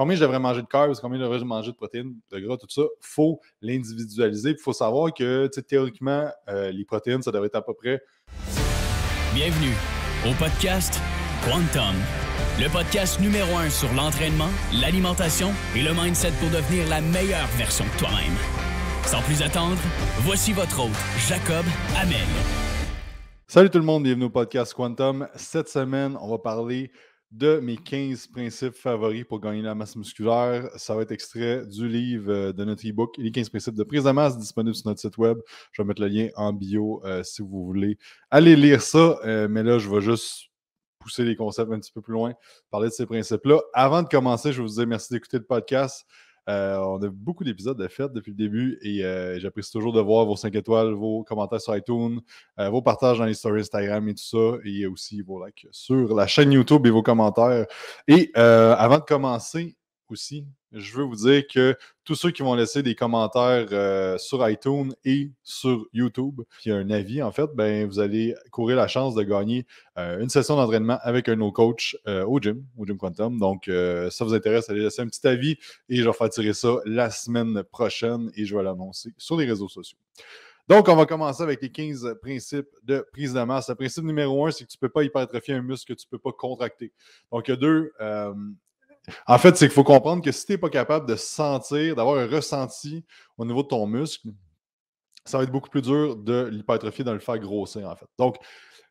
combien je devrais manger de carbs, combien je devrais manger de protéines, de gras, tout ça, il faut l'individualiser. Il faut savoir que théoriquement, euh, les protéines, ça devrait être à peu près. Bienvenue au podcast Quantum, le podcast numéro un sur l'entraînement, l'alimentation et le mindset pour devenir la meilleure version de toi-même. Sans plus attendre, voici votre hôte, Jacob Amel. Salut tout le monde, bienvenue au podcast Quantum. Cette semaine, on va parler de mes 15 principes favoris pour gagner la masse musculaire. Ça va être extrait du livre euh, de notre e-book Les 15 principes de prise de masse disponible sur notre site web. Je vais mettre le lien en bio euh, si vous voulez. aller lire ça, euh, mais là, je vais juste pousser les concepts un petit peu plus loin, parler de ces principes-là. Avant de commencer, je vous dis merci d'écouter le podcast. Euh, on a beaucoup d'épisodes de fête depuis le début et euh, j'apprécie toujours de voir vos 5 étoiles, vos commentaires sur iTunes, euh, vos partages dans les stories Instagram et tout ça, et aussi vos likes sur la chaîne YouTube et vos commentaires. Et avant de commencer, aussi, je veux vous dire que tous ceux qui vont laisser des commentaires euh, sur iTunes et sur YouTube, puis un avis, en fait, ben, vous allez courir la chance de gagner euh, une session d'entraînement avec un de nos coachs euh, au gym, au gym Quantum. Donc, ça vous intéresse, allez laisser un petit avis et je vais faire tirer ça la semaine prochaine et je vais l'annoncer sur les réseaux sociaux. Donc, on va commencer avec les 15 principes de prise de masse. Le principe numéro un, c'est que tu ne peux pas hypertrophier un muscle que tu ne peux pas contracter. Donc, il y a deux, en fait, c'est qu'il faut comprendre que si tu n'es pas capable de sentir, d'avoir un ressenti au niveau de ton muscle, ça va être beaucoup plus dur de l'hypertrophier, de le faire grossir, en fait. Donc,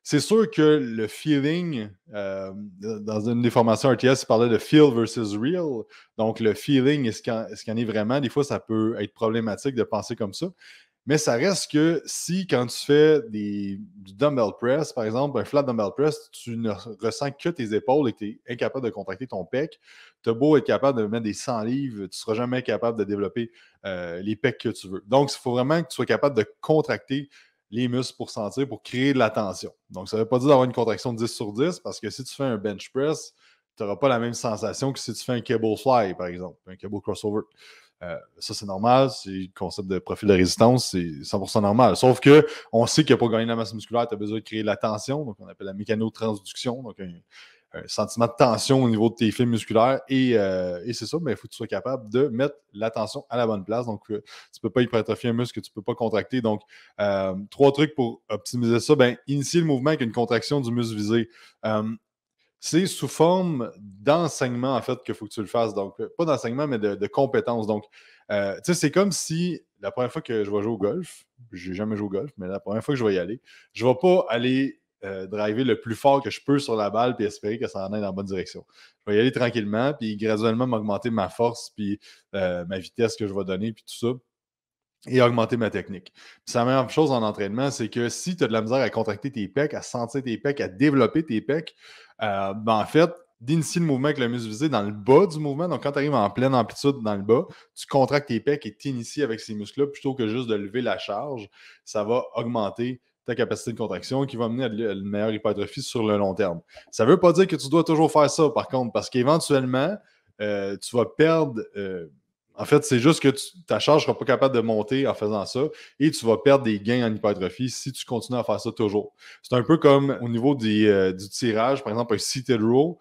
c'est sûr que le feeling, euh, dans une des formations RTS, il parlait de feel versus real. Donc, le feeling est ce qu'il en est vraiment. Des fois, ça peut être problématique de penser comme ça. Mais ça reste que si, quand tu fais des, du dumbbell press, par exemple, un flat dumbbell press, tu ne ressens que tes épaules et que tu es incapable de contracter ton pec, tu as beau être capable de mettre des 100 livres, tu ne seras jamais capable de développer euh, les pecs que tu veux. Donc, il faut vraiment que tu sois capable de contracter les muscles pour sentir, pour créer de la tension. Donc, ça ne veut pas dire d'avoir une contraction de 10 sur 10, parce que si tu fais un bench press, tu n'auras pas la même sensation que si tu fais un cable fly, par exemple, un cable crossover. Euh, ça, c'est normal. C'est le concept de profil de résistance, c'est 100% normal. Sauf que on sait que pour gagner de la masse musculaire, tu as besoin de créer de la tension, donc on appelle la mécanotransduction, donc un, sentiment de tension au niveau de tes fibres musculaires. Euh, et, c'est ça, mais il faut que tu sois capable de mettre la tension à la bonne place. Donc, euh, tu ne peux pas hypertrophier un muscle que tu ne peux pas contracter. Donc, trois trucs pour optimiser ça. Ben, initier le mouvement avec une contraction du muscle visé c'est sous forme d'enseignement, en fait, qu'il faut que tu le fasses. Donc, euh, pas d'enseignement, mais de, compétences. Donc, euh, tu sais, c'est comme si la première fois que je vais jouer au golf, j'ai jamais joué au golf, mais la première fois que je vais y aller, je ne vais pas aller euh, driver le plus fort que je peux sur la balle puis espérer que ça en aille dans la bonne direction. Je vais y aller tranquillement, puis graduellement m'augmenter ma force, puis ma vitesse que je vais donner, puis tout ça et augmenter ma technique. Puis la meilleure chose en entraînement, c'est que si tu as de la misère à contracter tes pecs, à sentir tes pecs, à développer tes pecs, euh, ben, en fait, d'initier le mouvement avec le muscle visé dans le bas du mouvement. Donc, quand tu arrives en pleine amplitude dans le bas, tu contractes tes pecs et t'inities avec ces muscles-là plutôt que juste de lever la charge. Ça va augmenter ta capacité de contraction qui va mener à une meilleure hypertrophie sur le long terme. Ça ne veut pas dire que tu dois toujours faire ça, par contre, parce qu'éventuellement, euh, tu vas perdre. Euh, en fait, c'est juste que ta charge ne sera pas capable de monter en faisant ça et tu vas perdre des gains en hypertrophie si tu continues à faire ça toujours. C'est un peu comme au niveau euh, du tirage, par exemple, un seated row.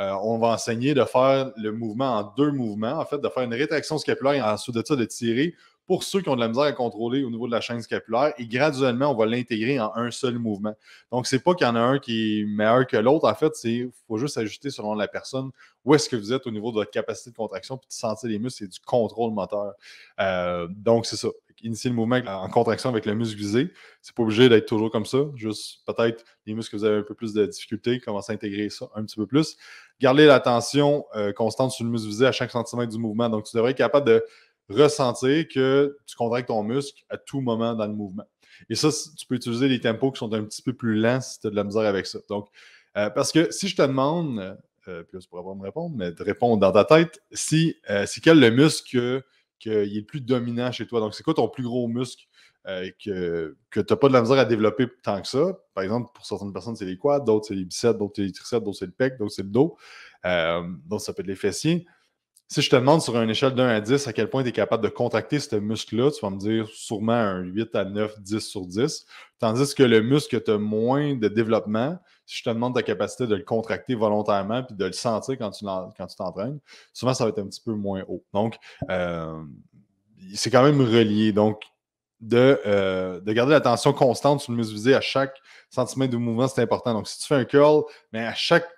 Euh, on va enseigner de faire le mouvement en deux mouvements, en fait, de faire une rétraction scapulaire et ensuite de ça, de tirer pour ceux qui ont de la misère à contrôler au niveau de la chaîne scapulaire. Et graduellement, on va l'intégrer en un seul mouvement. Donc, c'est pas qu'il y en a un qui est meilleur que l'autre. En fait, c'est faut juste s'ajuster selon la personne où est-ce que vous êtes au niveau de votre capacité de contraction, puis de sentir les muscles, et du contrôle moteur. Euh, donc, c'est ça. Initier le mouvement en contraction avec le muscle visé. C'est pas obligé d'être toujours comme ça. Juste peut-être les muscles que vous avez un peu plus de difficulté, commencer à intégrer ça un petit peu plus. Gardez la tension euh, constante sur le muscle visé à chaque centimètre du mouvement. Donc, tu devrais être capable de ressentir que tu contractes ton muscle à tout moment dans le mouvement. Et ça, tu peux utiliser des tempos qui sont un petit peu plus lents si tu as de la misère avec ça. Donc, euh, parce que si je te demande, euh, puis là, tu pourras pas me répondre, mais de répondre dans ta tête, si euh, c'est quel le muscle qui est le plus dominant chez toi? Donc, c'est quoi ton plus gros muscle euh, que, que tu n'as pas de la misère à développer tant que ça? Par exemple, pour certaines personnes, c'est les quads, d'autres, c'est les biceps, d'autres, c'est les triceps, d'autres, c'est le pec, d'autres, c'est le dos, d'autres, ça peut être les fessiers. Si je te demande sur une échelle 1 à 10 à quel point tu es capable de contracter ce muscle-là, tu vas me dire sûrement un 8 à 9, 10 sur 10. Tandis que le muscle que tu as moins de développement, si je te demande ta capacité de le contracter volontairement puis de le sentir quand tu t'entraînes, souvent ça va être un petit peu moins haut. Donc, euh, c'est quand même relié. Donc, de, euh, de, garder la tension constante sur le muscle visé à chaque centimètre de mouvement, c'est important. Donc, si tu fais un curl, mais à chaque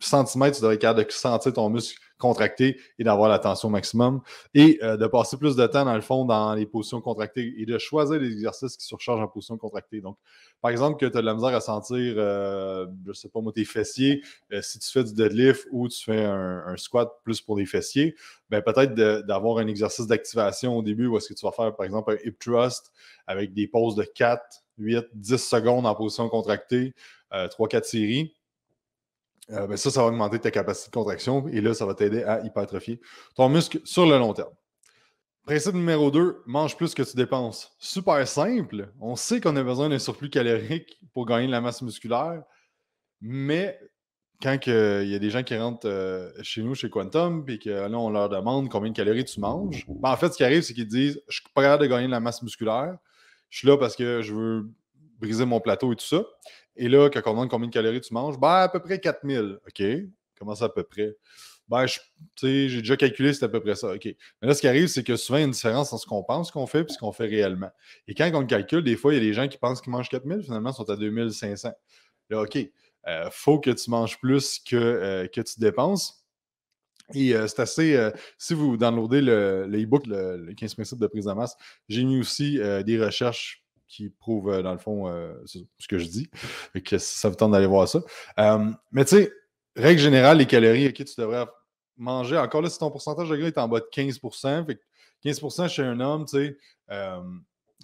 centimètre, tu devrais être capable de sentir ton muscle contracter et d'avoir la tension maximum et euh, de passer plus de temps, dans le fond, dans les positions contractées et de choisir les exercices qui surchargent en position contractée. Donc, par exemple, que tu as de la misère à sentir, euh, je ne sais pas moi, tes fessiers, euh, si tu fais du deadlift ou tu fais un, squat plus pour les fessiers, ben peut-être d'avoir un exercice d'activation au début où est-ce que tu vas faire, par exemple, un hip thrust avec des pauses de 4, 8, 10 secondes en position contractée, 3-4 séries euh, ben, ça, ça va augmenter ta capacité de contraction et là, ça va t'aider à hypertrophier ton muscle sur le long terme. Principe numéro 2, mange plus que tu dépenses. Super simple. On sait qu'on a besoin d'un surplus calorique pour gagner de la masse musculaire, mais quand euh, il y a des gens qui rentrent euh, chez nous, chez Quantum, puis que on leur demande combien de calories tu manges, ben, en fait, ce qui arrive, c'est qu'ils disent Je suis prêt à de gagner de la masse musculaire, je suis là parce que je veux briser mon plateau et tout ça. Et là, quand on demande combien de calories tu manges, ben, à peu près 4000. OK. Comment ça, à peu près? Ben, j'ai déjà calculé, c'est à peu près ça. OK. Mais là, ce qui arrive, c'est que souvent, il y a une différence entre ce qu'on pense qu'on fait et ce qu'on fait réellement. Et quand on calcule, des fois, il y a des gens qui pensent qu'ils mangent 4000, finalement, ils sont à 2500. Là, OK. il euh, faut que tu manges plus que, euh, que tu dépenses. Et euh, c'est assez. si vous downloadez le, le book le, 15 principes de prise de masse, j'ai mis aussi des recherches qui prouve, euh, dans le fond, euh, ce que je dis. et que ça vous tente d'aller voir ça. Euh, mais tu sais, règle générale, les calories, qui tu devrais manger. Encore là, si ton pourcentage de gras est en bas de 15 15 chez un homme,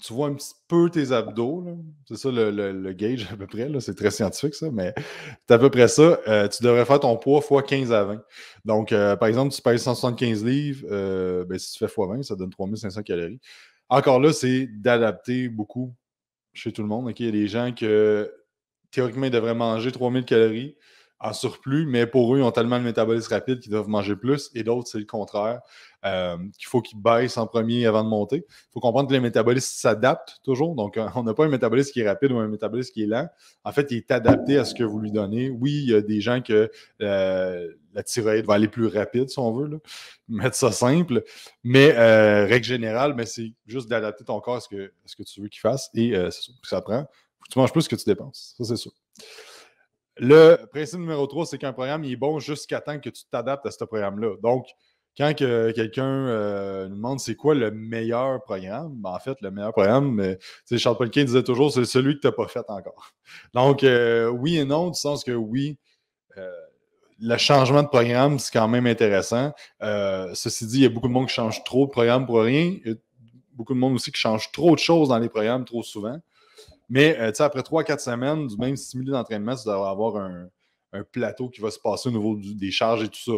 tu vois un petit peu tes abdos. C'est ça le, gage gauge à peu près. C'est très scientifique, ça, mais c'est à peu près ça. tu devrais faire ton poids x 15 à 20. Donc, par exemple, tu pèses 175 livres, ben, si tu fais x 20, ça donne 3500 calories. Encore là, c'est d'adapter beaucoup chez tout le monde. Il y a des gens que théoriquement, devraient manger 3000 calories en surplus, mais pour eux, ils ont tellement de métabolisme rapide qu'ils doivent manger plus, et d'autres, c'est le contraire, euh, qu'il faut qu'ils baissent en premier avant de monter. Il faut comprendre que le métabolisme s'adapte toujours, donc euh, on n'a pas un métabolisme qui est rapide ou un métabolisme qui est lent. En fait, il est adapté à ce que vous lui donnez. Oui, il y a des gens que euh, la thyroïde va aller plus rapide, si on veut, mettre ça simple, mais règle générale, mais c'est juste d'adapter ton corps à ce que, ce que tu veux qu'il fasse, et ça, ça prend. Tu manges plus que tu dépenses, ça c'est sûr. Le principe numéro 3, c'est qu'un programme il est bon jusqu'à temps que tu t'adaptes à ce programme-là. Donc, quand quelqu'un euh, nous demande c'est quoi le meilleur programme, ben, en fait, le meilleur programme, mais euh, Charles Polkin disait toujours c'est celui que tu n'as pas fait encore. Donc, euh, oui et non, du sens que oui, le changement de programme, c'est quand même intéressant. ceci dit, il y a beaucoup de monde qui change trop de programme pour rien. Il y a beaucoup de monde aussi qui change trop de choses dans les programmes trop souvent. Mais euh, après 3-4 semaines du même stimulus d'entraînement, tu vas avoir un, plateau qui va se passer au niveau des charges et tout ça.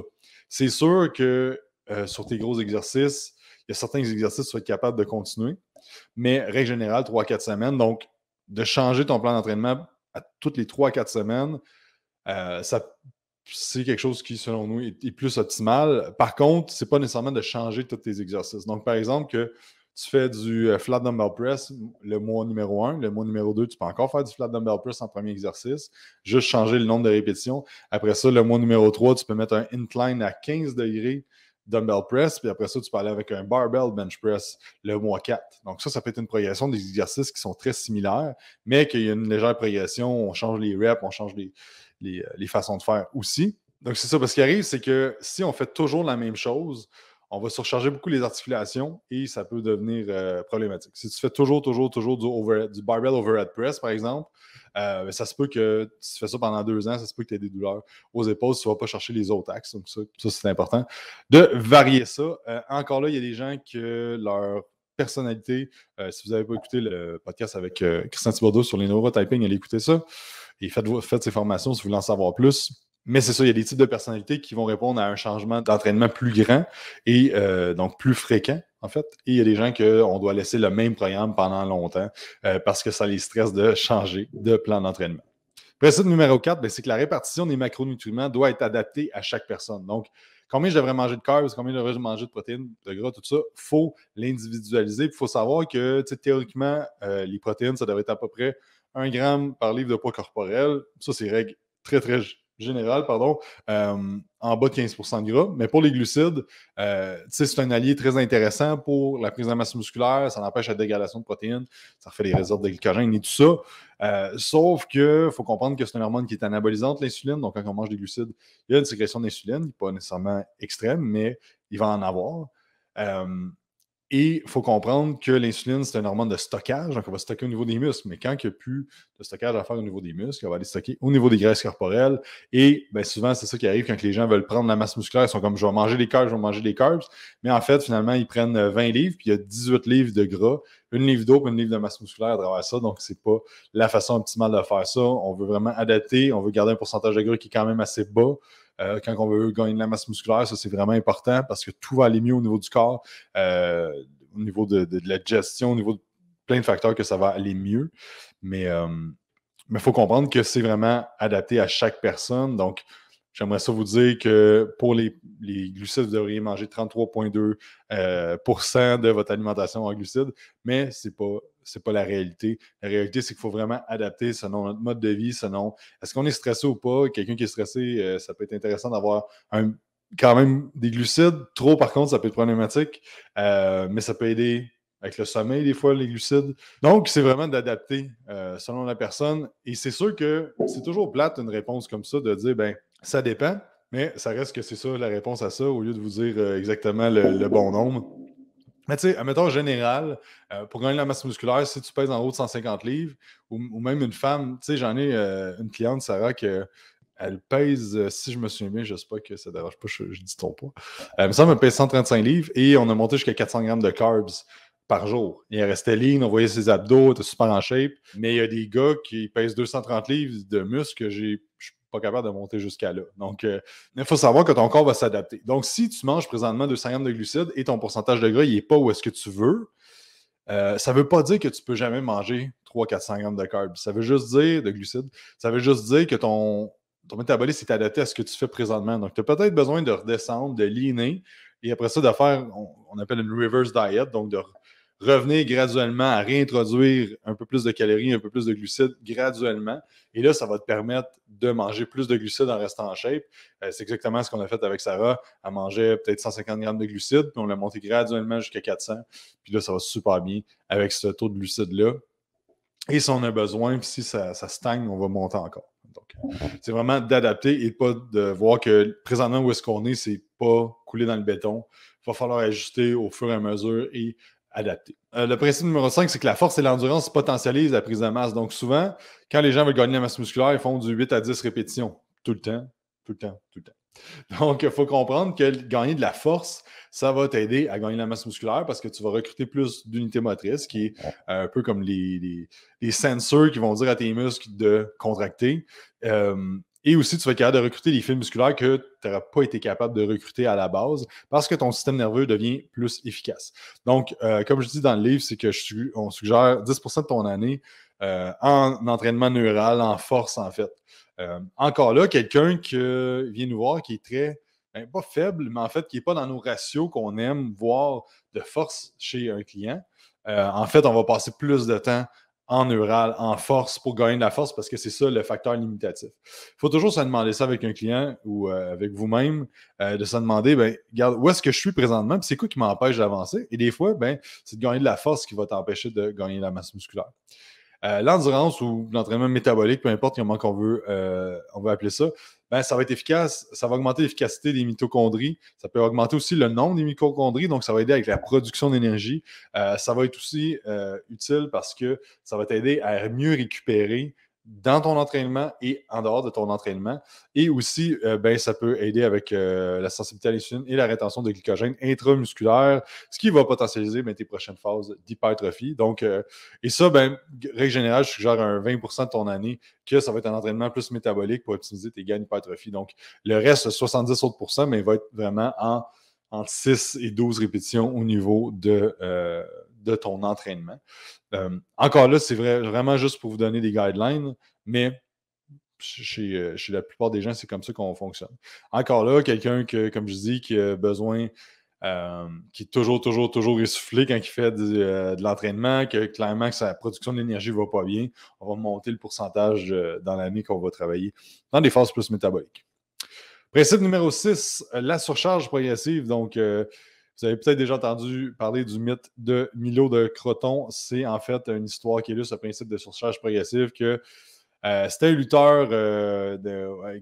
C'est sûr que euh, sur tes gros exercices, il y a certains exercices, qui vas capables de continuer. Mais règle générale, 3-4 semaines. Donc, de changer ton plan d'entraînement à toutes les 3-4 semaines, euh, ça c'est quelque chose qui, selon nous, est, est plus optimal. Par contre, ce n'est pas nécessairement de changer tous tes exercices. Donc, par exemple, que tu fais du euh, flat dumbbell press le mois numéro 1, le mois numéro 2, tu peux encore faire du flat dumbbell press en premier exercice, juste changer le nombre de répétitions. Après ça, le mois numéro 3, tu peux mettre un incline à 15 degrés dumbbell press, puis après ça, tu peux aller avec un barbell bench press le mois 4. Donc ça, ça peut être une progression des exercices qui sont très similaires, mais qu'il y a une légère progression, on change les reps, on change les, les euh, façons de faire aussi. Donc c'est ça, parce qu'il arrive, c'est que si on fait toujours la même chose, on va surcharger beaucoup les articulations et ça peut devenir euh, problématique. Si tu fais toujours, toujours, toujours du, du barbell overhead press, par exemple, euh, ben, ça se peut que tu fais ça pendant deux ans, ça se peut que tu aies des douleurs aux épaules, tu ne vas pas chercher les autres axes. Donc, ça, c'est important. De varier ça. Euh, encore là, il y a des gens que leur personnalité, si vous n'avez pas écouté le podcast avec Christian Thibodeau sur les neurotyping, allez écouter ça. Et faites, faites ces formations si vous voulez en savoir plus mais c'est ça, il y a des types de personnalités qui vont répondre à un changement d'entraînement plus grand et euh, donc plus fréquent, en fait. Et il y a des gens qu'on doit laisser le même programme pendant longtemps euh, parce que ça les stresse de changer de plan d'entraînement. Précis numéro 4, ben, c'est que la répartition des macronutriments doit être adaptée à chaque personne. Donc, combien je devrais manger de carbs, combien je devrais manger de protéines, de gras, tout ça, il faut l'individualiser. Il faut savoir que théoriquement, euh, les protéines, ça devrait être à peu près 1 gramme par livre de poids corporel. Ça, c'est règle très, très général, pardon, euh, en bas de 15 de gras. Mais pour les glucides, euh, c'est un allié très intéressant pour la prise de masse musculaire, ça empêche la dégradation de protéines, ça refait les réserves de glycogène et tout ça. Euh, sauf qu'il faut comprendre que c'est une hormone qui est anabolisante, l'insuline. Donc, quand on mange des glucides, il y a une sécrétion d'insuline, pas nécessairement extrême, mais il va en avoir. Et il faut comprendre que l'insuline, c'est un hormone de stockage, donc on va stocker au niveau des muscles. Mais quand il n'y a plus de stockage à faire au niveau des muscles, on va aller stocker au niveau des graisses corporelles. Et ben, souvent, c'est ça qui arrive quand les gens veulent prendre la masse musculaire. Ils sont comme je vais manger des carbs, je vais manger des carbs. Mais en fait, finalement, ils prennent 20 euh, livres, puis il y a 18 livres de gras, une livre d'eau, puis une livre de masse musculaire à travers ça. Donc, c'est pas la façon optimale de faire ça. On veut vraiment adapter, on veut garder un pourcentage de gras qui est quand même assez bas euh, quand on veut gagner de la masse musculaire, ça c'est vraiment important parce que tout va aller mieux au niveau du corps, euh, au niveau de, la gestion, au niveau de plein de facteurs que ça va aller mieux. Mais euh, il faut comprendre que c'est vraiment adapté à chaque personne. Donc, J'aimerais ça vous dire que pour les, glucides, vous devriez manger 33,2 euh, de votre alimentation en glucides, mais ce n'est pas, c'est pas la réalité. La réalité, c'est qu'il faut vraiment adapter selon notre mode de vie, selon est-ce qu'on est stressé ou pas. Quelqu'un qui est stressé, euh, ça peut être intéressant d'avoir quand même des glucides. Trop, par contre, ça peut être problématique, euh, mais ça peut aider avec le sommeil, des fois, les glucides. Donc, c'est vraiment d'adapter selon la personne. Et c'est sûr que c'est toujours plate une réponse comme ça de dire, ben, ça dépend, mais ça reste que c'est ça la réponse à ça, au lieu de vous dire euh, exactement le, bon nombre. Mais tu sais, admettons général, euh, pour gagner la masse musculaire, si tu pèses en haut de 150 livres, ou, même une femme, tu sais, j'en ai euh, une cliente, Sarah, que elle pèse, si je me souviens bien, pas que ça ne dérange pas, je, dis ton poids. Elle me semble pèse 135 livres et on a monté jusqu'à 400 grammes de carbs par jour. Elle restait ligne, on voyait ses abdos, elle était super en shape. Mais il y a des gars qui pèsent 230 livres de muscles que j'ai, pas capable de monter jusqu'à là. Donc, euh, il faut savoir que ton corps va s'adapter. Donc, si tu manges présentement 200 grammes de glucides et ton pourcentage de gras, n'est pas où est-ce que tu veux, euh, ça ne veut pas dire que tu ne peux jamais manger 300-400 grammes de carbs. Ça veut juste dire, de glucides, ça veut juste dire que ton, ton métabolisme est adapté à ce que tu fais présentement. Donc, tu as peut-être besoin de redescendre, de liner et après ça, de faire, on, on appelle une reverse diet, donc de revenir graduellement à réintroduire un peu plus de calories, un peu plus de glucides graduellement. Et là, ça va te permettre de manger plus de glucides en restant en shape. Euh, c'est exactement ce qu'on a fait avec Sarah. Elle mangeait peut-être 150 grammes de glucides, puis on l'a monté graduellement jusqu'à 400. Puis là, ça va super bien avec ce taux de glucides-là. Et si on a besoin, puis si ça, stagne, on va monter encore. Donc, c'est vraiment d'adapter et pas de voir que présentement où est-ce qu'on est, c'est pas coulé dans le béton. Il va falloir ajuster au fur et à mesure et adapté. Euh, le principe numéro 5, c'est que la force et l'endurance potentialisent la prise de masse. Donc, souvent, quand les gens veulent gagner la masse musculaire, ils font du 8 à 10 répétitions. Tout le temps, tout le temps, tout le temps. Donc, il faut comprendre que gagner de la force, ça va t'aider à gagner la masse musculaire parce que tu vas recruter plus d'unités motrices, qui est euh, un peu comme les, les, sensors qui vont dire à tes muscles de contracter. Euh, et aussi, tu vas être capable de recruter des fibres musculaires que tu n'aurais pas été capable de recruter à la base parce que ton système nerveux devient plus efficace. Donc, euh, comme je dis dans le livre, c'est que on suggère 10 de ton année euh, en entraînement neural, en force, en fait. Euh, encore là, quelqu'un qui vient nous voir qui est très, ben, pas faible, mais en fait, qui n'est pas dans nos ratios qu'on aime voir de force chez un client. en fait, on va passer plus de temps en neural, en force, pour gagner de la force, parce que c'est ça le facteur limitatif. Il faut toujours se demander ça avec un client ou euh, avec vous-même, euh, de se demander, ben, regarde, où est-ce que je suis présentement, puis c'est quoi qui m'empêche d'avancer? Et des fois, ben, c'est de gagner de la force qui va t'empêcher de gagner de la masse musculaire. Euh, l'endurance ou l'entraînement métabolique, peu importe comment on veut, euh, on veut appeler ça, ben, ça va être efficace. Ça va augmenter l'efficacité des mitochondries. Ça peut augmenter aussi le nombre des mitochondries. Donc, ça va aider avec la production d'énergie. Euh, ça va être aussi utile parce que ça va t'aider à mieux récupérer dans ton entraînement et en dehors de ton entraînement. Et aussi, euh, ben, ça peut aider avec euh, la sensibilité à l'insuline et la rétention de glycogène intramusculaire, ce qui va potentialiser ben, tes prochaines phases d'hypertrophie. Donc, euh, et ça, ben, règle générale, je suggère un 20 de ton année que ça va être un entraînement plus métabolique pour optimiser tes gains d'hypertrophie. Donc, le reste, 70 autres mais va être vraiment en entre 6 et 12 répétitions au niveau de, de ton entraînement. Euh, encore là, c'est vraiment juste pour vous donner des guidelines, mais euh, chez, la plupart des gens, c'est comme ça qu'on fonctionne. Encore là, quelqu'un qui, comme je dis, qui a besoin, euh, qui est toujours, toujours, toujours essoufflé quand il fait de, l'entraînement, que clairement que sa production d'énergie ne va pas bien, on va monter le pourcentage dans l'année qu'on va travailler dans des phases plus métaboliques. Principe numéro 6, la surcharge progressive. Donc, vous avez peut-être déjà entendu parler du mythe de Milo de Croton. C'est en fait une histoire qui illustre le principe de surcharge progressive que euh, c'était un lutteur euh,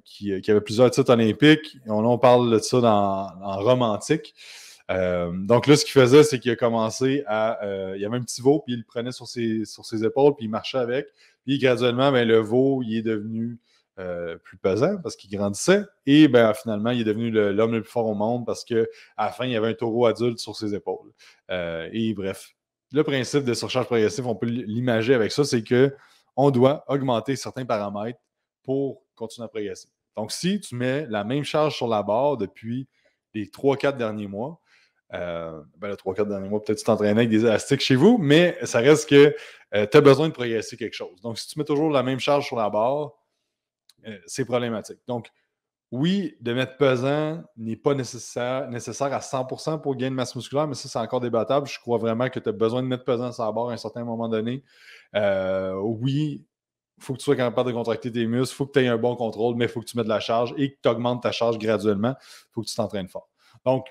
qui, avait plusieurs titres olympiques. On, en parle de ça dans, en romantique. Euh, donc là, ce qu'il faisait, c'est qu'il a commencé à. il y avait un petit veau, puis il le prenait sur ses, sur ses épaules, puis il marchait avec. Puis graduellement, ben, le veau, il est devenu euh, plus pesant parce qu'il grandissait. Et ben, finalement, il est devenu l'homme le, plus fort au monde parce qu'à la fin, il y avait un taureau adulte sur ses épaules. Euh, et bref, le principe de surcharge progressive, on peut l'imager avec ça, c'est que on doit augmenter certains paramètres pour continuer à progresser. Donc, si tu mets la même charge sur la barre depuis les 3-4 derniers mois, euh, ben, les 3-4 derniers mois, peut-être tu t'entraînais avec des élastiques chez vous, mais ça reste que tu as besoin de progresser quelque chose. Donc, si tu mets toujours la même charge sur la barre, euh, c'est problématique. Donc, oui, de mettre pesant n'est pas nécessaire, nécessaire à 100% pour gagner de masse musculaire, mais ça, c'est encore débattable. Je crois vraiment que tu as besoin de mettre pesant sur la barre à un certain moment donné. Euh, oui, il faut que tu sois capable de contracter tes muscles, il faut que tu aies un bon contrôle, mais il faut que tu mettes de la charge et que tu augmentes ta charge graduellement. Il faut que tu t'entraînes fort. Donc,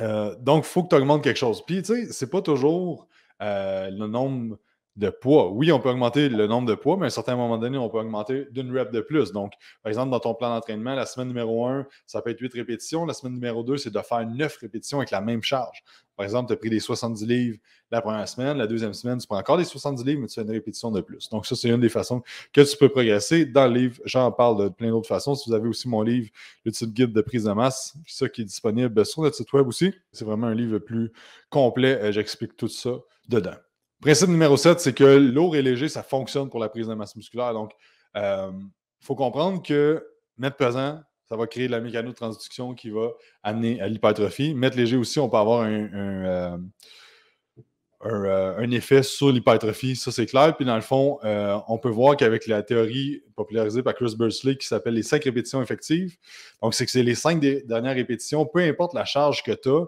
euh, donc, il faut que tu augmentes quelque chose. Puis, tu sais, c'est pas toujours le nombre de poids. Oui, on peut augmenter le nombre de poids, mais à un certain moment donné, on peut augmenter d'une rep de plus. Donc, par exemple, dans ton plan d'entraînement, la semaine numéro 1, ça peut être 8 répétitions. La semaine numéro 2, c'est de faire 9 répétitions avec la même charge. Par exemple, tu as pris des 70 livres la première semaine, la deuxième semaine, tu prends encore des 70 livres, mais tu fais une répétition de plus. Donc, ça, c'est une des façons que tu peux progresser. Dans le livre, j'en parle de plein d'autres façons. Si vous avez aussi mon livre, le type guide de prise de masse, ça qui est disponible sur notre site web aussi. C'est vraiment un livre plus complet. Euh, j'explique tout ça dedans. Principe numéro 7, c'est que lourd et léger, ça fonctionne pour la prise de masse musculaire. Donc, il euh, faut comprendre que mettre pesant, ça va créer de la mécanotransduction qui va amener à l'hypertrophie. Mettre léger aussi, on peut avoir un, euh, euh, effet sur l'hypertrophie, ça c'est clair. Puis dans le fond, on peut voir qu'avec la théorie popularisée par Chris Bursley qui s'appelle les cinq répétitions effectives, donc c'est que c'est les cinq dernières répétitions, peu importe la charge que tu as,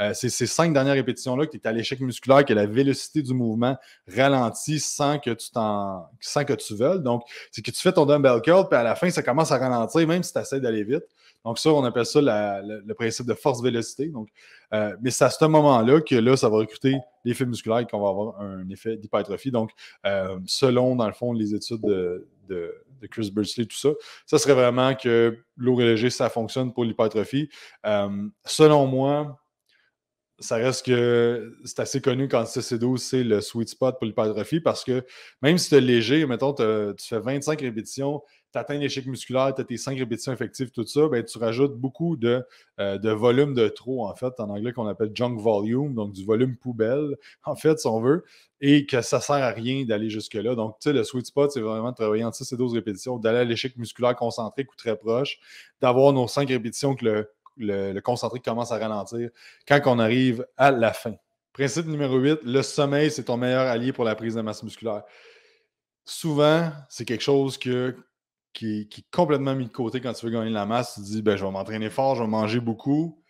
euh, c'est ces cinq dernières répétitions-là que tu es à l'échec musculaire, que la vélocité du mouvement ralentit sans que tu t'en sans que tu veuilles. Donc, c'est que tu fais ton dumbbell curl, puis à la fin, ça commence à ralentir, même si tu essaies d'aller vite. Donc, ça, on appelle ça le principe de force-vélocité. Donc, euh, mais c'est à ce moment-là que là, ça va recruter l'effet musculaire et qu'on va avoir un effet d'hypertrophie. Donc, euh, selon, dans le fond, les études de, de, Chris Bursley, tout ça, ça serait vraiment que l'eau ça fonctionne pour l'hypertrophie. selon moi, ça reste que c'est assez connu quand et 12 c'est le sweet spot pour l'hypertrophie parce que même si tu es léger, mettons, tu fais 25 répétitions, tu atteins l'échec musculaire, tu as tes 5 répétitions effectives, tout ça, ben, tu rajoutes beaucoup de, euh, de, volume de trop, en fait, en anglais qu'on appelle junk volume, donc du volume poubelle, en fait, si on veut, et que ça sert à rien d'aller jusque-là. Donc, tu sais, le sweet spot, c'est vraiment de travailler en 6 et 12 répétitions, d'aller à l'échec musculaire concentré, ou très proche, d'avoir nos 5 répétitions que le le, concentré commence à ralentir quand on arrive à la fin. Principe numéro 8, le sommeil, c'est ton meilleur allié pour la prise de masse musculaire. Souvent, c'est quelque chose que, qui, est complètement mis de côté quand tu veux gagner de la masse. Tu te dis, ben, je vais m'entraîner fort, je vais manger beaucoup.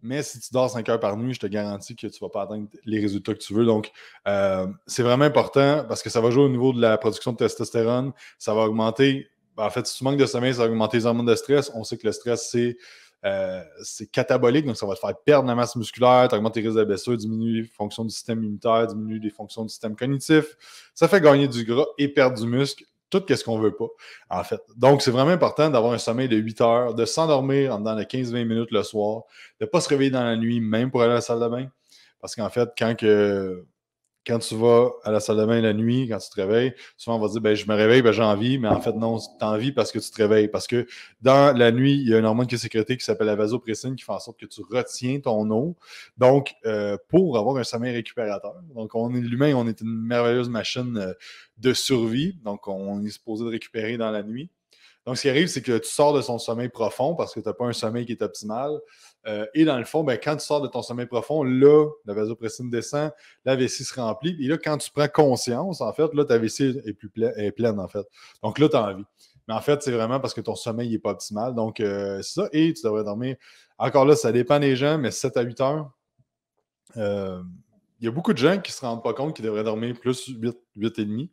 Mais si tu dors 5 heures par nuit, je te garantis que tu ne vas pas atteindre les résultats que tu veux. Donc, euh, c'est vraiment important parce que ça va jouer au niveau de la production de testostérone. Ça va augmenter. Ben, en fait, si tu manques de sommeil, ça va augmenter les hormones de stress. On sait que le stress, c'est euh, c'est catabolique, donc ça va te faire perdre la masse musculaire, tu les tes risques de blessure, les fonctions du système immunitaire, diminuer les fonctions du système cognitif. Ça fait gagner du gras et perdre du muscle, tout ce qu'on veut pas, en fait. Donc, c'est vraiment important d'avoir un sommeil de 8 heures, de s'endormir en dedans de 15-20 minutes le soir, de ne pas se réveiller dans la nuit, même pour aller à la salle de bain. Parce qu'en fait, quand que quand tu vas à la salle de bain la nuit, quand tu te réveilles, souvent on va dire ben, Je me réveille, ben, j'ai envie, mais en fait, non, tu as envie parce que tu te réveilles. Parce que dans la nuit, il y a une hormone qui est sécrétée qui s'appelle la vasopressine qui fait en sorte que tu retiens ton eau. Donc, euh, pour avoir un sommeil récupérateur. Donc, on est l'humain, on est une merveilleuse machine euh, de survie. Donc, on est supposé de récupérer dans la nuit. Donc, ce qui arrive, c'est que tu sors de son sommeil profond parce que tu n'as pas un sommeil qui est optimal. Euh, et dans le fond, ben, quand tu sors de ton sommeil profond, là, la vasopressine descend, la vessie se remplit. Et là, quand tu prends conscience, en fait, là, ta vessie est, plus pleine, en fait. Donc là, tu as envie. Mais en fait, c'est vraiment parce que ton sommeil n'est pas optimal. Donc, euh, c'est ça. Et tu devrais dormir. Encore là, ça dépend des gens, mais 7 à 8 heures. Euh, il y a beaucoup de gens qui ne se rendent pas compte qu'ils devraient dormir plus 8, 8,5. et demi.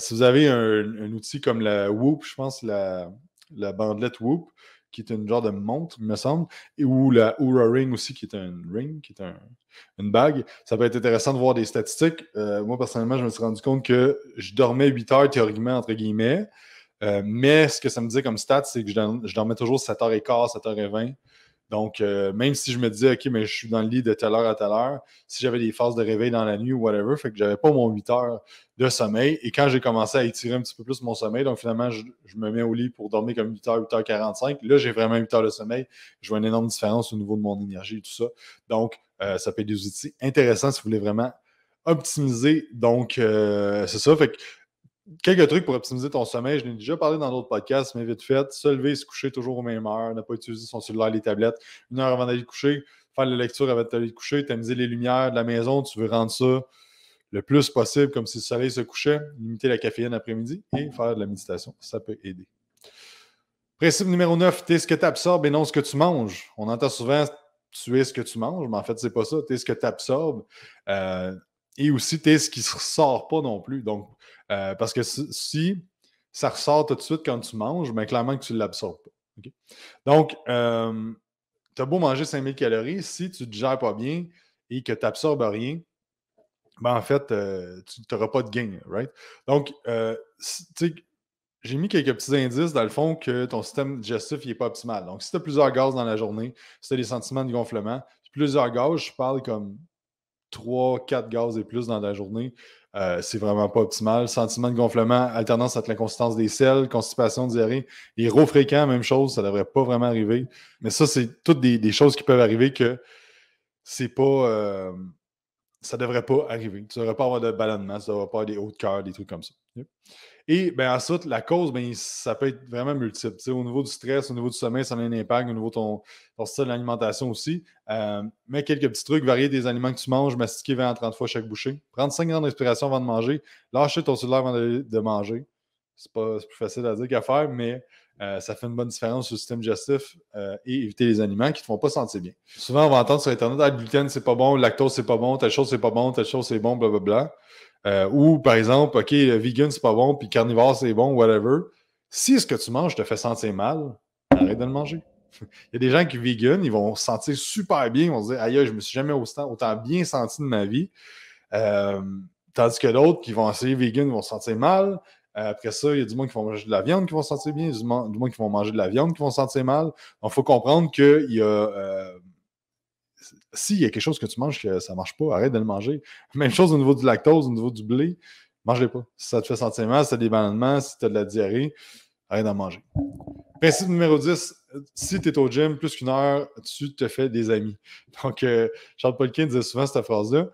si vous avez un, outil comme la Whoop, je pense, la, la bandelette Whoop, qui est une genre de montre, il me semble, et, ou la Oura Ring aussi, qui est un ring, qui est une bague. Ça peut être intéressant de voir des statistiques. Euh, moi, personnellement, je me suis rendu compte que je dormais 8 heures théoriquement, entre guillemets, euh, mais ce que ça me dit comme stat, c'est que je, dormais toujours 7h15, 7h20. Donc, euh, même si je me disais, OK, mais je suis dans le lit de telle heure à telle heure, si j'avais des phases de réveil dans la nuit ou whatever, fait que je n'avais pas mon 8 heures de sommeil. Et quand j'ai commencé à étirer un petit peu plus mon sommeil, donc finalement, je, me mets au lit pour dormir comme 8 heures, 8h45. Là, j'ai vraiment 8 heures de sommeil. Je vois une énorme différence au niveau de mon énergie et tout ça. Donc, euh, ça peut être des outils intéressants si vous voulez vraiment optimiser. Donc, euh, c'est ça. Fait que quelques trucs pour optimiser ton sommeil. Je l'ai déjà parlé dans d'autres podcasts, mais vite fait, se lever, et se coucher toujours aux mêmes heures, ne pas utiliser son cellulaire, et les tablettes, une heure avant d'aller coucher, faire la lecture avant d'aller coucher, tamiser les lumières de la maison, tu veux rendre ça le plus possible comme si le soleil se couchait, limiter la caféine après-midi et faire de la méditation. Ça peut aider. Principe numéro 9, tu es ce que tu absorbes et non ce que tu manges. On entend souvent tu es ce que tu manges, mais en fait, c'est pas ça. Tu es ce que tu absorbes. Euh, et aussi, tu es ce qui ne ressort pas non plus. Donc, euh, parce que si, ça ressort tout de suite quand tu manges, mais ben, clairement que tu ne l'absorbes pas. Donc, euh, tu as beau manger 5000 calories, si tu ne digères pas bien et que tu n'absorbes rien, ben en fait, euh, tu n'auras pas de gain, right? Donc, j'ai mis quelques petits indices, dans le fond, que ton système digestif n'est pas optimal. Donc, si tu as plusieurs gaz dans la journée, si tu as des sentiments de gonflement, plusieurs gaz, je parle comme 3, 4 gaz et plus dans la journée, euh, c'est vraiment pas optimal. Sentiment de gonflement, alternance entre l'inconsistance des selles, constipation, diarrhée, héros fréquents, même chose, ça devrait pas vraiment arriver. Mais ça, c'est toutes des, choses qui peuvent arriver que c'est pas. Euh, ça devrait pas arriver. Tu devrais pas avoir de ballonnement, tu devrais pas avoir des hauts de cœur, des trucs comme ça. Et ensuite, la cause, ben, ça peut être vraiment multiple. au niveau du stress, au niveau du sommeil, ça a un impact, au niveau de ton, style d'alimentation aussi. Mets euh, mais quelques petits trucs, varier des aliments que tu manges, mastiquer 20 à 30 fois chaque bouchée, prendre 5 grandes d'inspiration avant de manger, lâcher ton l'air avant de, manger. C'est pas plus facile à dire qu'à faire, mais euh, ça fait une bonne différence sur le système digestif euh, et éviter les aliments qui ne te font pas sentir bien. Souvent, on va entendre sur Internet, ah, le gluten, c'est pas bon, le lactose, c'est pas bon, telle chose, c'est pas bon, telle chose, c'est bon, blablabla. Bla, euh, ou par exemple, OK, vegan, c'est pas bon, puis carnivore, c'est bon, whatever. Si ce que tu manges te fait sentir mal, arrête de le manger. Il y a des gens qui vegan, ils vont se sentir super bien, ils vont se dire Aïe, je me suis jamais autant, bien senti de ma vie. Euh, tandis que d'autres qui vont essayer vegan, vont se sentir mal. Euh, après ça, il y a du monde qui vont manger de la viande qui vont se sentir bien, du monde qui vont manger de la viande qui vont se sentir mal. Donc, il faut comprendre qu'il y a s'il y a quelque chose que tu manges que ça ne marche pas, arrête de le manger. Même chose au niveau du lactose, au niveau du blé, mange pas. Si ça te fait sentir mal, si tu as des ballonnements, si tu as de la diarrhée, arrête d'en manger. Principe numéro 10, si tu es au gym plus qu'une heure, tu te fais des amis. Donc, euh, Charles Polkin disait souvent cette phrase-là.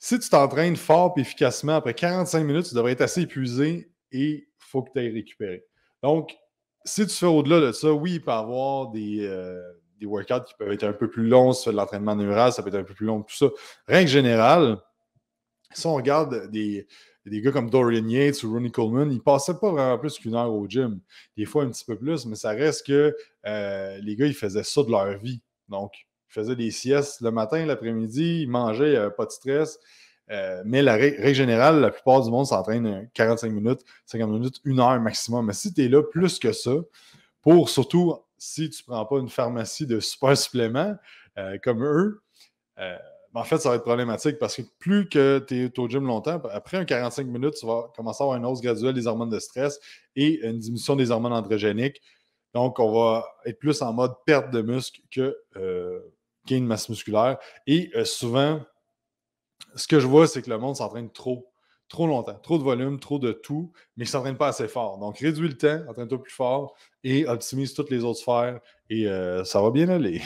Si tu t'entraînes fort et efficacement, après 45 minutes, tu devrais être assez épuisé et il faut que tu ailles récupérer. Donc, si tu fais au-delà de ça, oui, il peut avoir des, euh, des workouts qui peuvent être un peu plus longs, si tu fais de l'entraînement neural, ça peut être un peu plus long, tout ça. Règle générale, si on regarde des, des gars comme Dorian Yates ou Ronnie Coleman, ils passaient pas vraiment plus qu'une heure au gym. Des fois, un petit peu plus, mais ça reste que euh, les gars, ils faisaient ça de leur vie. Donc, ils faisaient des siestes le matin, l'après-midi, ils mangeaient, avait euh, pas de stress. Euh, mais la règle générale, la plupart du monde s'entraîne 45 minutes, 50 minutes, une heure maximum. Mais si tu es là plus que ça, pour surtout si tu ne prends pas une pharmacie de super suppléments euh, comme eux, euh, ben, en fait, ça va être problématique parce que plus que tu es au gym longtemps, après un 45 minutes, tu vas commencer à avoir une hausse graduelle des hormones de stress et une diminution des hormones androgéniques. Donc, on va être plus en mode perte de muscle que euh, gain de masse musculaire. Et souvent, ce que je vois, c'est que le monde s'entraîne trop trop longtemps, trop de volume, trop de tout, mais ils ne s'entraînent pas assez fort. Donc, réduis le temps, entraîne-toi plus fort et optimise toutes les autres sphères et euh, ça va bien aller.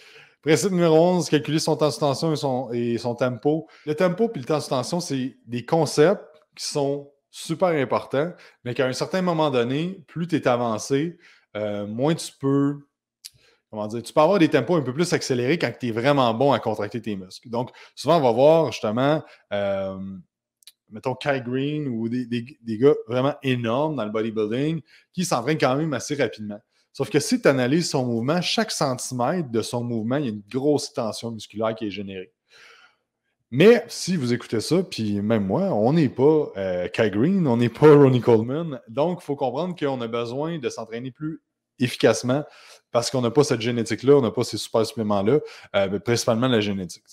Principe numéro 11, calculer son temps de tension et son, et son tempo. Le tempo et le temps de tension, c'est des concepts qui sont super importants, mais qu'à un certain moment donné, plus tu es avancé, euh, moins tu peux comment dire, tu peux avoir des tempos un peu plus accélérés quand tu es vraiment bon à contracter tes muscles. Donc, souvent, on va voir justement euh, mettons, Kai Green ou des, gars vraiment énormes dans le bodybuilding qui s'entraînent quand même assez rapidement. Sauf que si tu analyses son mouvement, chaque centimètre de son mouvement, il y a une grosse tension musculaire qui est générée. Mais si vous écoutez ça, puis même moi, on n'est pas euh, Kai Green, on n'est pas Ronnie Coleman. Donc, il faut comprendre qu'on a besoin de s'entraîner plus efficacement parce qu'on n'a pas cette génétique-là, on n'a pas ces super suppléments-là, euh, principalement la génétique.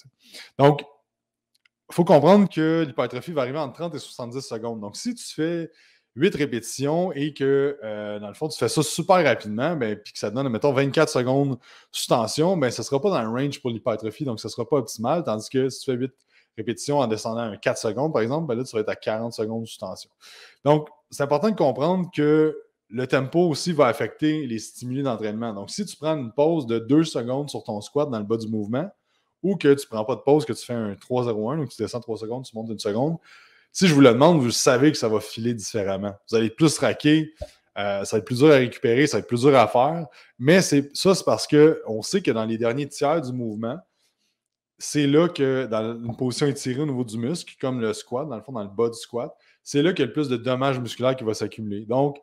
Donc, il faut comprendre que l'hypertrophie va arriver entre 30 et 70 secondes. Donc, si tu fais 8 répétitions et que, euh, dans le fond, tu fais ça super rapidement, ben, puis que ça te donne, mettons, 24 secondes de tension, ben, ce ne sera pas dans le range pour l'hypertrophie, donc ce ne sera pas optimal. Tandis que si tu fais 8 répétitions en descendant à 4 secondes, par exemple, ben là, tu vas être à 40 secondes sous tension. Donc, c'est important de comprendre que le tempo aussi va affecter les stimuli d'entraînement. Donc, si tu prends une pause de 2 secondes sur ton squat dans le bas du mouvement, ou que tu ne prends pas de pause, que tu fais un 3-0-1, donc tu descends 3 secondes, tu montes une seconde. Si je vous le demande, vous savez que ça va filer différemment. Vous allez plus raquer, euh, ça va être plus dur à récupérer, ça va être plus dur à faire. Mais ça, c'est parce qu'on sait que dans les derniers tiers du mouvement, c'est là que, dans une position étirée au niveau du muscle, comme le squat, dans le fond, dans le bas du squat, c'est là qu'il y a le plus de dommages musculaires qui va s'accumuler. Donc,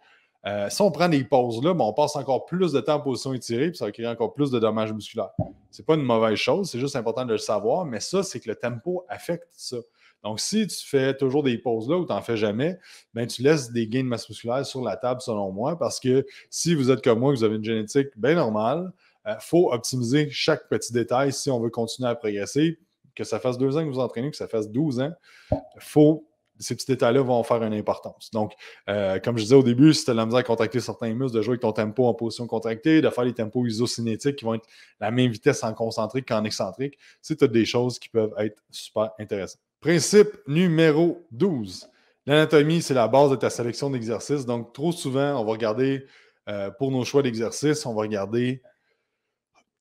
euh, si on prend des pauses là, ben, on passe encore plus de temps en position étirée, puis ça va créer encore plus de dommages musculaires. C'est pas une mauvaise chose, c'est juste important de le savoir, mais ça, c'est que le tempo affecte ça. Donc, si tu fais toujours des pauses là ou tu n'en fais jamais, ben, tu laisses des gains de masse musculaire sur la table, selon moi, parce que si vous êtes comme moi, que vous avez une génétique bien normale, il euh, faut optimiser chaque petit détail si on veut continuer à progresser. Que ça fasse deux ans que vous entraînez, que ça fasse 12 ans, il faut ces petits détails-là vont faire une importance. Donc, euh, comme je disais au début, si tu as la misère à contacter certains muscles, de jouer avec ton tempo en position contractée, de faire les tempos isocinétiques qui vont être la même vitesse en concentrique qu'en excentrique, c'est des choses qui peuvent être super intéressantes. Principe numéro 12. L'anatomie, c'est la base de ta sélection d'exercices. Donc, trop souvent, on va regarder euh, pour nos choix d'exercices, on va regarder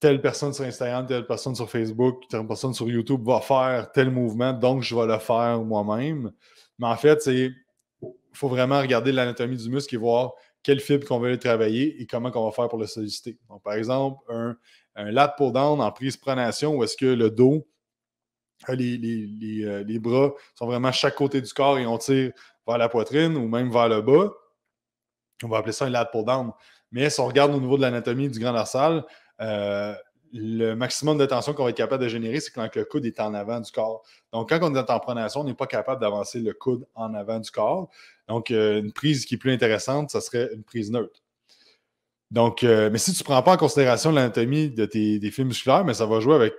telle personne sur Instagram, telle personne sur Facebook, telle personne sur YouTube va faire tel mouvement, donc je vais le faire moi-même. Mais en fait, c'est faut vraiment regarder l'anatomie du muscle et voir quelle fibre qu'on veut travailler et comment qu'on va faire pour le solliciter. par exemple, un, un lat pour down en prise pronation où est-ce que le dos, euh, euh, les, bras sont vraiment à chaque côté du corps et on tire vers la poitrine ou même vers le bas. On va appeler ça un lat pour down. Mais si on regarde au niveau de l'anatomie du grand dorsal, euh, le maximum de tension qu'on va être capable de générer, c'est quand le coude est en avant du corps. Donc, quand on est en pronation, on n'est pas capable d'avancer le coude en avant du corps. Donc, euh, une prise qui est plus intéressante, ça serait une prise neutre. Donc, euh, mais si tu ne prends pas en considération l'anatomie de tes, des fils musculaires, mais ça va jouer avec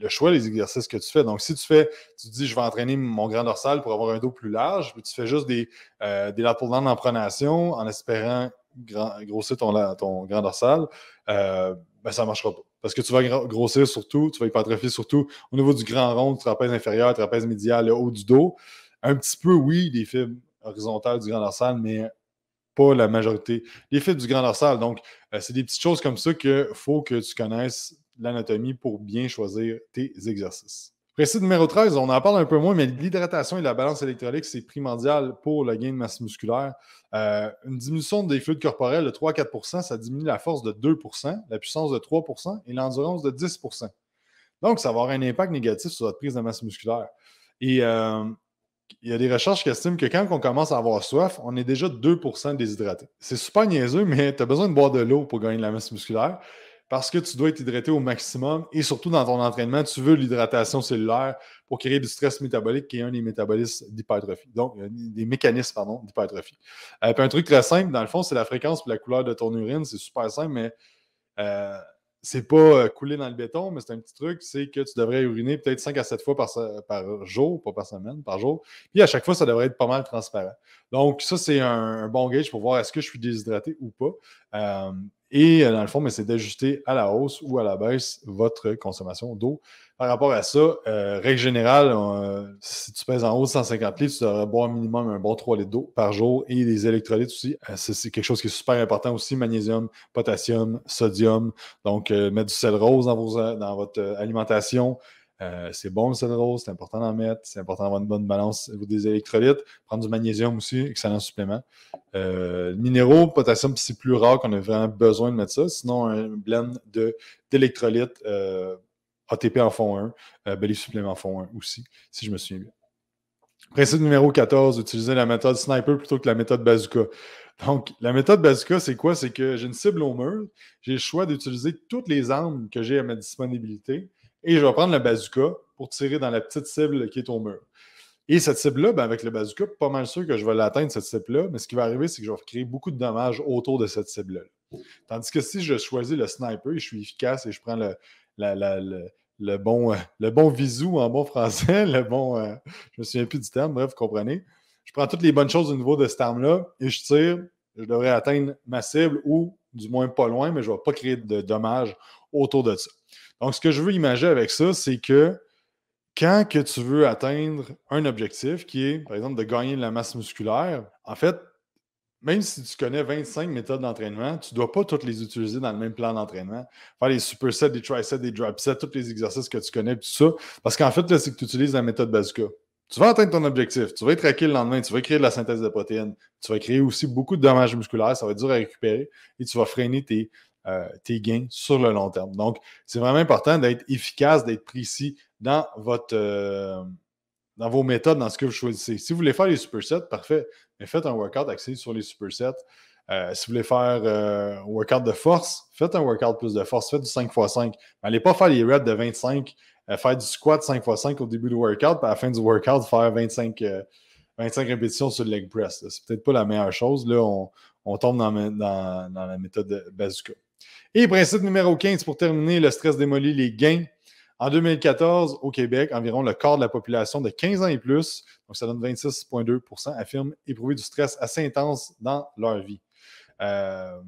le choix des exercices que tu fais. Donc, si tu fais, tu dis, je vais entraîner mon grand dorsal pour avoir un dos plus large, puis tu fais juste des, euh, des en pronation en espérant grossir ton, ton grand dorsal, euh, ben, ça ne marchera pas. Parce que tu vas grossir surtout, tu vas hypertrophier surtout au niveau du grand rond, du trapèze inférieur, trapèze médial, le haut du dos. Un petit peu, oui, des fibres horizontales du grand dorsal, mais pas la majorité. Les fibres du grand dorsal, donc, euh, c'est des petites choses comme ça qu'il faut que tu connaisses l'anatomie pour bien choisir tes exercices. Récit numéro 13, on en parle un peu moins, mais l'hydratation et la balance électrolyte, c'est primordial pour le gain de masse musculaire. Euh, une diminution des fluides corporels de 3 4 ça diminue la force de 2 la puissance de 3 et l'endurance de 10 Donc, ça va avoir un impact négatif sur votre prise de masse musculaire. Et euh, il y a des recherches qui estiment que quand on commence à avoir soif, on est déjà 2 déshydraté. C'est super niaiseux, mais tu as besoin de boire de l'eau pour gagner de la masse musculaire parce que tu dois être hydraté au maximum et surtout dans ton entraînement, tu veux l'hydratation cellulaire pour créer du stress métabolique qui est un des métabolismes d'hypertrophie, donc euh, des mécanismes pardon, d'hypertrophie. Euh, un truc très simple, dans le fond, c'est la fréquence et la couleur de ton urine. C'est super simple, mais euh, c'est pas coulé dans le béton, mais c'est un petit truc, c'est que tu devrais uriner peut-être 5 à 7 fois par, jour, pas par semaine, par jour. Puis à chaque fois, ça devrait être pas mal transparent. Donc, ça, c'est un, bon gauge pour voir est-ce que je suis déshydraté ou pas. Et euh, dans le fond, mais c'est d'ajuster à la hausse ou à la baisse votre consommation d'eau. Par rapport à ça, euh, règle générale, si tu pèses en haut 150 litres, tu devrais boire minimum un bon 3 litres d'eau par jour et des électrolytes aussi. Euh, c'est quelque chose qui est super important aussi magnésium, potassium, sodium. Donc, mettre du sel rose dans, dans votre alimentation, euh, c'est bon le rose, c'est important d'en mettre, c'est important d'avoir une bonne balance des électrolytes, prendre du magnésium aussi, excellent supplément. Euh, minéraux, potassium, c'est plus rare qu'on a vraiment besoin de mettre ça, sinon un blend d'électrolytes, euh, ATP en fond 1, euh, supplément supplément fond 1 aussi, si je me souviens bien. Principe numéro 14, utiliser la méthode sniper plutôt que la méthode bazooka. Donc, la méthode bazooka, c'est quoi? C'est que j'ai une cible au mur, j'ai le choix d'utiliser toutes les armes que j'ai à ma disponibilité et je vais prendre le bazooka pour tirer dans la petite cible qui est au mur. Et cette cible-là, ben avec le bazooka, pas mal sûr que je vais l'atteindre, cette cible-là, mais ce qui va arriver, c'est que je vais créer beaucoup de dommages autour de cette cible-là. Tandis que si je choisis le sniper je suis efficace et je prends le, le, bon, euh, le bon visou en bon français, le bon. Euh, je me souviens plus du terme, bref, vous comprenez. Je prends toutes les bonnes choses au niveau de cette arme-là et je tire. Je devrais atteindre ma cible ou du moins pas loin, mais je ne vais pas créer de dommages autour de ça. Donc, ce que je veux imaginer avec ça, c'est que quand que tu veux atteindre un objectif qui est, par exemple, de gagner de la masse musculaire, en fait, même si tu connais 25 méthodes d'entraînement, tu ne dois pas toutes les utiliser dans le même plan d'entraînement. Faire les supersets, des trisets, des dropsets, tous les exercices que tu connais, tout ça. Parce qu'en fait, là, c'est que tu utilises la méthode Bazooka. Tu vas atteindre ton objectif, tu vas être tranquille le lendemain, tu vas créer de la synthèse de protéines, tu vas créer aussi beaucoup de dommages musculaires, ça va être dur à récupérer et tu vas freiner tes euh, tes gains sur le long terme. Donc, c'est vraiment important d'être efficace, d'être précis dans votre euh, dans vos méthodes, dans ce que vous choisissez. Si vous voulez faire les supersets, parfait, mais faites un workout axé sur les supersets. Euh, si vous voulez faire un workout de force, faites un workout plus de force, faites du 5x5. N'allez pas faire les reps de 25, faire du squat 5x5 au début du workout, puis à la fin du workout, faire 25, 25 répétitions sur le leg press. C'est peut-être pas la meilleure chose. Là, on, tombe dans, la méthode de et principe numéro 15, pour terminer, le stress démolit les gains. En 2014, au Québec, environ le quart de la population de 15 ans et plus, donc ça donne 26,2 affirme éprouver du stress assez intense dans leur vie. Euh,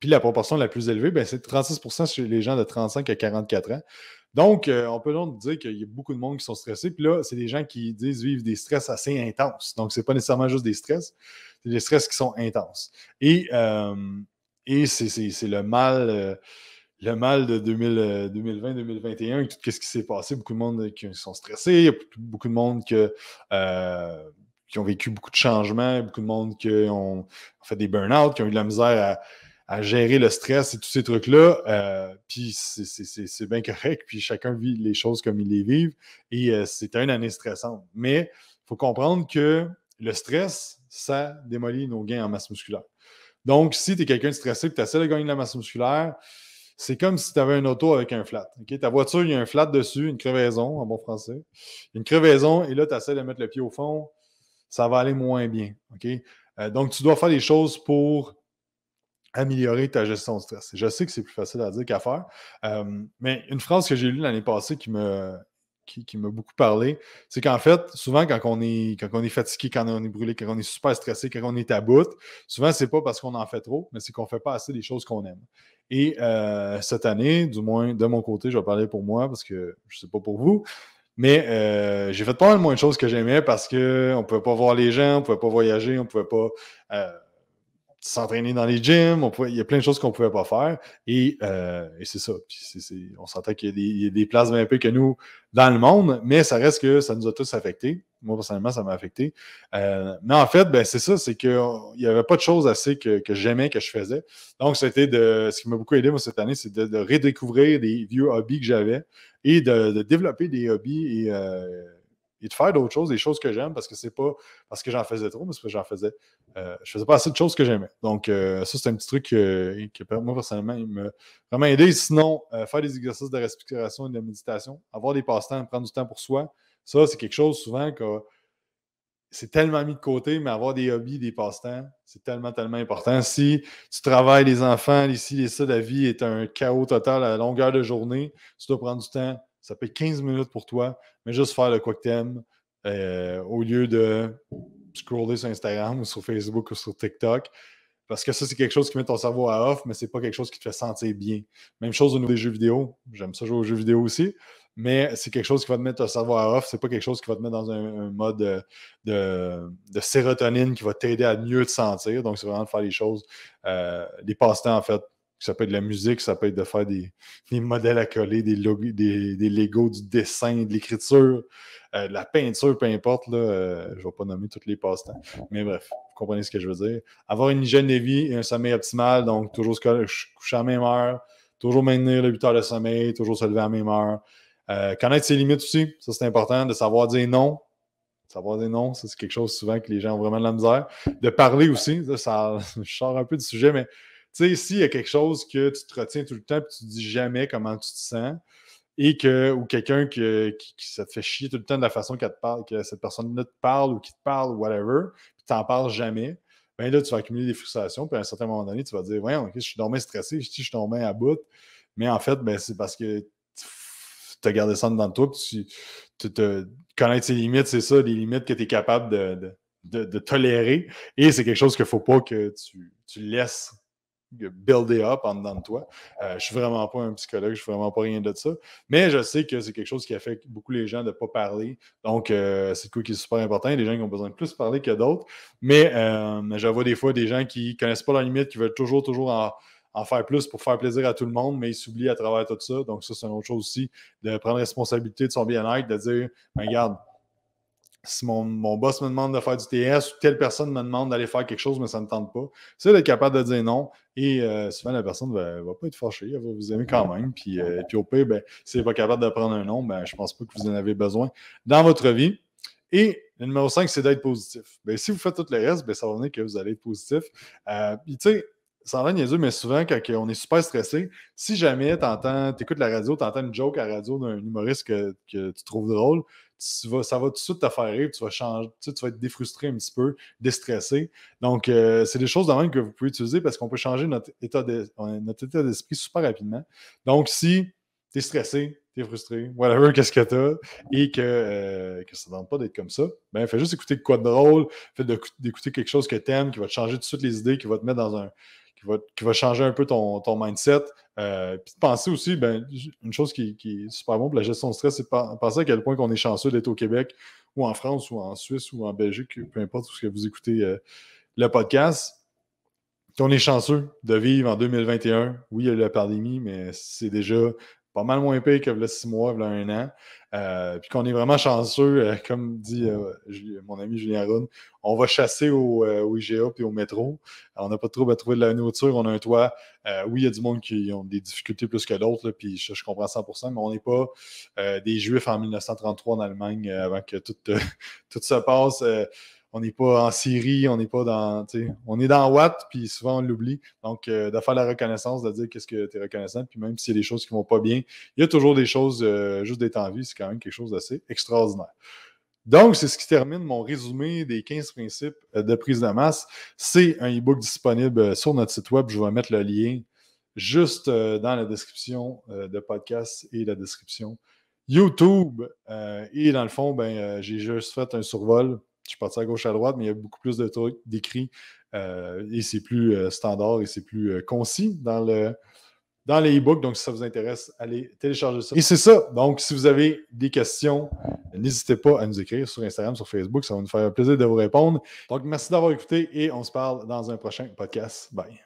puis la proportion la plus élevée, ben, c'est 36 chez les gens de 35 à 44 ans. Donc, euh, on peut donc dire qu'il y a beaucoup de monde qui sont stressés. Puis là, c'est des gens qui disent vivre des stress assez intenses. Donc, ce n'est pas nécessairement juste des stress, c'est des stress qui sont intenses. Et euh, et c'est le mal, euh, le mal de 2020-2021, euh, tout ce qui s'est passé. Beaucoup de monde euh, qui sont stressés, beaucoup de monde qui ont vécu beaucoup de changements, beaucoup de monde qui ont fait des burn-out, qui ont eu de la misère à, gérer le stress et tous ces trucs-là. puis c'est bien correct, puis chacun vit les choses comme il les vit Et c'était une année stressante. Mais il faut comprendre que le stress, ça démolit nos gains en masse musculaire. Donc, si tu es quelqu'un de stressé et tu essaies de gagner de la masse musculaire, c'est comme si tu avais un auto avec un flat. Okay? Ta voiture, il y a un flat dessus, une crevaison en bon français. Une crevaison, et là, tu essaies de mettre le pied au fond, ça va aller moins bien. Okay? Euh, donc, tu dois faire des choses pour améliorer ta gestion de stress. Je sais que c'est plus facile à dire qu'à faire, euh, mais une phrase que j'ai lue l'année passée qui me, qui, m'a beaucoup parlé, c'est qu'en fait, souvent, quand on, est, est fatigué, quand on est brûlé, quand on est super stressé, quand on est à bout, souvent, c'est pas parce qu'on en fait trop, mais c'est qu'on fait pas assez des choses qu'on aime. Et euh, cette année, du moins de mon côté, je vais parler pour moi parce que je sais pas pour vous, mais euh, j'ai fait pas mal moins de choses que j'aimais parce qu'on ne pouvait pas voir les gens, on ne pouvait pas voyager, on ne pouvait pas. Euh, s'entraîner dans les gyms, il y a plein de choses qu'on ne pouvait pas faire. Et, euh, c'est ça. Puis on sentait qu'il y, a des places bien peu que nous dans le monde, mais ça reste que ça nous a tous affectés. Moi, personnellement, ça m'a affecté. Euh, mais en fait, ben, c'est ça, c'est qu'il n'y avait pas de choses assez que, que j'aimais, que je faisais. Donc, c'était de. Ce qui m'a beaucoup aidé moi, cette année, c'est de, redécouvrir des vieux hobbies que j'avais et de, développer des hobbies et euh, et de faire d'autres choses, des choses que j'aime, parce que c'est pas parce que j'en faisais trop, mais c'est parce que j'en faisais. Euh, je faisais pas assez de choses que j'aimais. Donc, euh, ça, c'est un petit truc euh, qui, moi, personnellement, il m'a vraiment aidé. Sinon, faire des exercices de respiration et de méditation, avoir des passe-temps, prendre du temps pour soi, ça, c'est quelque chose souvent que c'est tellement mis de côté, mais avoir des hobbies, des passe-temps, c'est tellement, tellement important. Si tu travailles les enfants, ici, et ça, la vie est un chaos total à longueur de journée, tu dois prendre du temps ça peut être 15 minutes pour toi, mais juste faire le quoi que euh, au lieu de scroller sur Instagram ou sur Facebook ou sur TikTok. Parce que ça, c'est quelque chose qui met ton cerveau à off, mais c'est pas quelque chose qui te fait sentir bien. Même chose au niveau des jeux vidéo. J'aime ça jouer aux jeux vidéo aussi, mais c'est quelque chose qui va te mettre ton cerveau à off. C'est pas quelque chose qui va te mettre dans un, mode euh, de, sérotonine qui va t'aider à mieux te sentir. Donc, c'est vraiment de faire les choses, euh, les passe-temps, en fait, ça peut être de la musique, ça peut être de faire des, modèles à coller, des, Legos, du dessin, de l'écriture, euh, de la peinture, peu importe. Euh, je ne vais pas nommer tous les passe-temps. Mais bref, vous comprenez ce que je veux dire. Avoir une hygiène de vie et un sommeil optimal, donc toujours se coucher à la même heure, toujours maintenir le 8 heures de sommeil, toujours se lever à la même heure. Euh, connaître ses limites aussi, ça c'est important, de savoir dire non. Savoir dire non, c'est quelque chose souvent que les gens ont vraiment de la misère. De parler aussi, ça, ça je un peu du sujet, mais tu sais, s'il y a quelque chose que tu te retiens tout le temps et tu ne dis jamais comment tu te sens, et que, ou quelqu'un que, qui, ça te fait chier tout le temps de la façon qu'elle parle, que cette personne-là te parle ou qui te parle, ou whatever, puis tu n'en parles jamais, ben là, tu vas accumuler des frustrations, puis à un certain moment donné, tu vas dire, Voyons, ok, je suis tombé stressé, je, suis tombé à bout, mais en fait, ben, c'est parce que tu as gardé ça dans toi, puis tu te connaître limites, c'est ça, les limites que tu es capable de, tolérer, et c'est quelque chose qu'il ne faut pas que tu, tu laisses buildé up en dedans de toi. Je euh, je suis vraiment pas un psychologue, je suis vraiment pas rien de ça. Mais je sais que c'est quelque chose qui affecte beaucoup les gens de ne pas parler. Donc, euh, c'est quoi qui est super important. Il des gens qui ont besoin de plus parler que d'autres. Mais euh, je vois des fois des gens qui ne connaissent pas leurs limites, qui veulent toujours, toujours en, faire plus pour faire plaisir à tout le monde, mais ils s'oublient à travers tout ça. Donc, ça, c'est une autre chose aussi, de prendre responsabilité de son bien-être, de dire, ben, regarde, si mon, boss me demande de faire du TS ou telle personne me demande d'aller faire quelque chose, mais ça ne tente pas, c'est d'être capable de dire non. Et euh, souvent, la personne ne va, pas être fâchée, elle va vous aimer quand même. Puis, euh, puis au pire, ben, si elle n'est pas capable de prendre un nom, ben, je ne pense pas que vous en avez besoin dans votre vie. Et le numéro 5, c'est d'être positif. Ben, si vous faites tout le reste, ben, ça va venir que vous allez être positif. Euh, puis tu sais, ça va mais souvent, quand on est super stressé, si jamais tu écoutes la radio, tu entends une joke à la radio d'un humoriste que tu trouves drôle, ça va tout de suite te faire rire, tu vas changer, tu, vas être défrustré un petit peu, déstressé. Donc, euh, c'est des choses de que vous pouvez utiliser parce qu'on peut changer notre état, de, d'esprit super rapidement. Donc, si tu es stressé, tu es frustré, whatever, qu'est-ce que t'as, et que, euh, ça ne tente pas d'être comme ça, ben fais juste écouter quoi de drôle, fais d'écouter quelque chose que tu aimes, qui va te changer tout de suite les idées, qui va te mettre dans un qui va, changer un peu ton, mindset. Euh, puis de penser aussi, ben, une chose qui, est super bon pour la gestion du stress, c'est de penser à quel point qu'on est chanceux d'être au Québec ou en France ou en Suisse ou en Belgique, peu importe où vous écoutez euh, le podcast. On est chanceux de vivre en 2021. Oui, il y a eu la pandémie, mais c'est déjà pas mal moins payé que le six mois, il un an. Euh, puis qu'on est vraiment chanceux, euh, comme dit euh, mon ami Julien Roun, on va chasser au, au IGA puis au métro. on n'a pas de trouble à trouver de la nourriture, on a un toit. oui, il y a du monde qui ont des difficultés plus que d'autres, puis je, je, comprends 100%, mais on n'est pas des Juifs en 1933 en Allemagne avant que tout, tout se passe on n'est pas en Syrie, on n'est pas dans. On est dans Watt, puis souvent on l'oublie. Donc, euh, de faire la reconnaissance, de dire qu'est-ce que tu es reconnaissant, puis même s'il y a des choses qui ne vont pas bien, il y a toujours des choses, euh, juste d'être en vie, c'est quand même quelque chose d'assez extraordinaire. Donc, c'est ce qui termine mon résumé des 15 principes euh, de prise de masse. C'est un e-book disponible sur notre site web. Je vais mettre le lien juste dans la description de podcast et la description YouTube. Et dans le fond, ben, j'ai juste fait un survol je suis parti à gauche à droite, mais il y a beaucoup plus de trucs décrits euh, et c'est plus euh, standard et c'est plus euh, concis dans le dans les e-books. Donc, si ça vous intéresse, allez télécharger ça. Et c'est ça. Donc, si vous avez des questions, n'hésitez pas à nous écrire sur Instagram, sur Facebook. Ça va nous faire plaisir de vous répondre. Donc, merci d'avoir écouté et on se parle dans un prochain podcast. Bye.